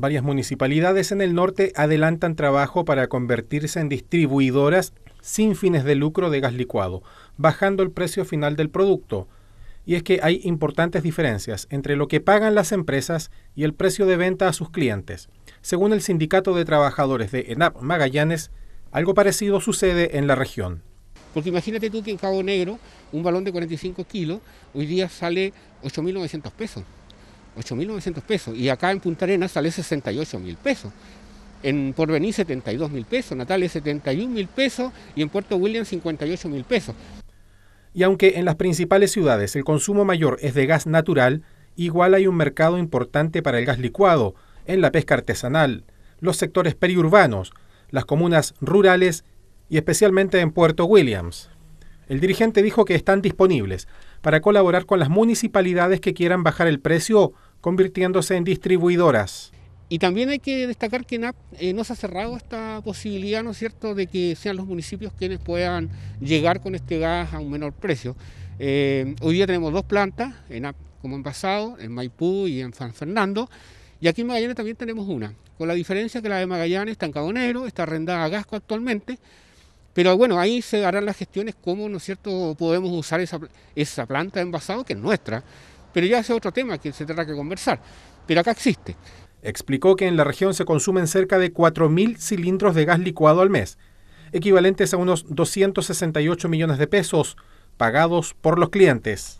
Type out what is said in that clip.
Varias municipalidades en el norte adelantan trabajo para convertirse en distribuidoras sin fines de lucro de gas licuado, bajando el precio final del producto. Y es que hay importantes diferencias entre lo que pagan las empresas y el precio de venta a sus clientes. Según el Sindicato de Trabajadores de ENAP Magallanes, algo parecido sucede en la región. Porque imagínate tú que en Cabo Negro un balón de 45 kilos hoy día sale 8.900 pesos. 8.900 pesos. Y acá en Punta Arenas sale 68.000 pesos. En Porvenir 72.000 pesos, Natales 71.000 pesos y en Puerto Williams 58.000 pesos. Y aunque en las principales ciudades el consumo mayor es de gas natural, igual hay un mercado importante para el gas licuado, en la pesca artesanal, los sectores periurbanos, las comunas rurales y especialmente en Puerto Williams. El dirigente dijo que están disponibles para colaborar con las municipalidades que quieran bajar el precio convirtiéndose en distribuidoras. Y también hay que destacar que en eh, no se ha cerrado esta posibilidad, ¿no es cierto?, de que sean los municipios quienes puedan llegar con este gas a un menor precio. Eh, hoy día tenemos dos plantas, en NAP como envasado... en Maipú y en San Fernando, y aquí en Magallanes también tenemos una, con la diferencia que la de Magallanes está en Cabo Negro, está arrendada a Gasco actualmente, pero bueno, ahí se harán las gestiones cómo, ¿no es cierto?, podemos usar esa, esa planta de envasado que es nuestra. Pero ya ese es otro tema que se tendrá que conversar. Pero acá existe. Explicó que en la región se consumen cerca de 4.000 cilindros de gas licuado al mes, equivalentes a unos 268 millones de pesos pagados por los clientes.